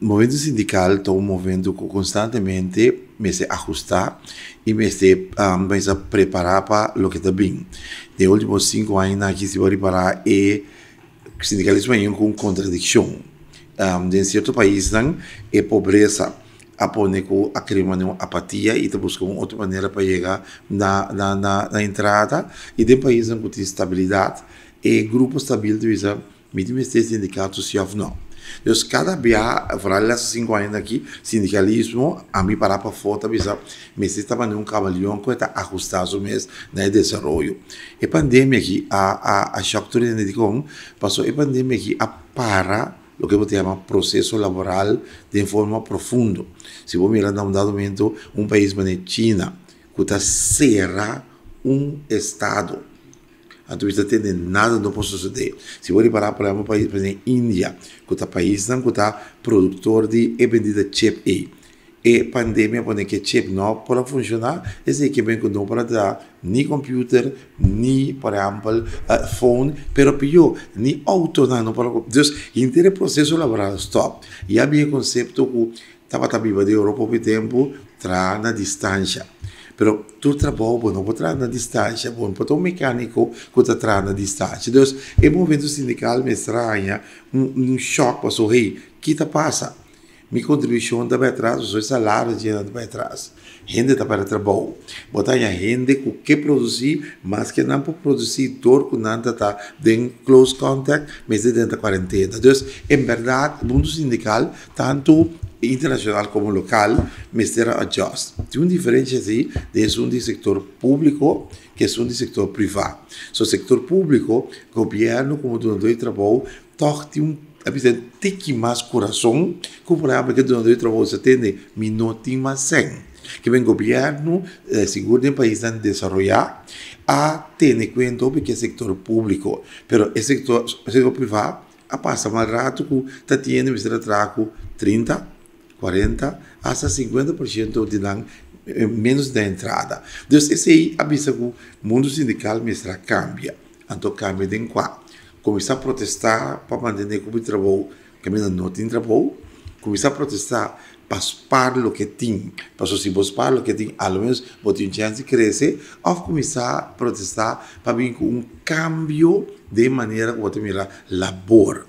O movimento sindical estou movendo constantemente, me se ajustar e me se, um, ah, me se preparar para o que está bem. De últimos cinco anos aqui se vai reparar é o sindicalismo é uma contradição. Um, ah, em certo país não é pobreza apone com a crema não apatia e busca uma outra maneira para chegar na, na, na, na entrada e de país não tem estabilidade e grupo estabelecido, mesmo este sindicato se não deus cada viaje, por esses cinco años aqui sindicalismo, a mim para para foto, avisar, me está mandando um caballón que está ajustado mesmo su desenvolvimento e desarrollo. pandemia aqui a, a, a shock de pasó la pandemia aqui a para o que se llama processo laboral de forma profundo. se vou mirar en um dado momento, um país como a China, que está cerrado um estado tu antuvistăte de nada nu pot suceder Se vou reparar por exemplo país, în Índia que ta é país, não que cu é ta productor de e vendida chip ei. E pandemia, până é que chip não para funcionar é funcționa, assim que echipen que não para da ni computer, ni, por exemplo uh, phone, pero pior ni auto, não para... Deci, inteiro processo laboral stop. Ia conceito que cu tapa tabiba de Europa pe tempo tra na distância Pero tu trabalho não pode na distância, bom, pode um mecânico que está trabalhando na distância. Então, é um movimento sindical me estranha, um, choque para sorrir. O que está passando? Minha contribuição está para trás, o salário está para trás. Gente está para trabalho. Botar a gente que produzir, mas que não pode produzir todo que não está em close contact, mas dentro da quarentena. Então, em verdade, o mundo sindical, tanto internacional como local, mas era adjust. Tem uma diferença assim, de um de setor público que é um de setor privado. So, setor público, governo, como de trabalho, toca um apesar de que mais coração, comparado que donador de trabalho se atende, mas não tem mais Que vem governo, eh, seguro de país a desenvolver, a ter em conta que é setor público, mas o setor, privado, a passa mais rato que está tendo, mas trago 30%, 40 hasta 50% de dan eh, menos da entrada. Então, esse aí avisa que o mundo sindical mestra cambia, então cambia de qua, Começa a protestar para manter o trabalho, que ainda não tem trabalho, Começa a protestar para para o que tem, para se você o que tem, ao menos você tem chance de crescer, ou começar a protestar para vir com um cambio de maneira que você mira labor.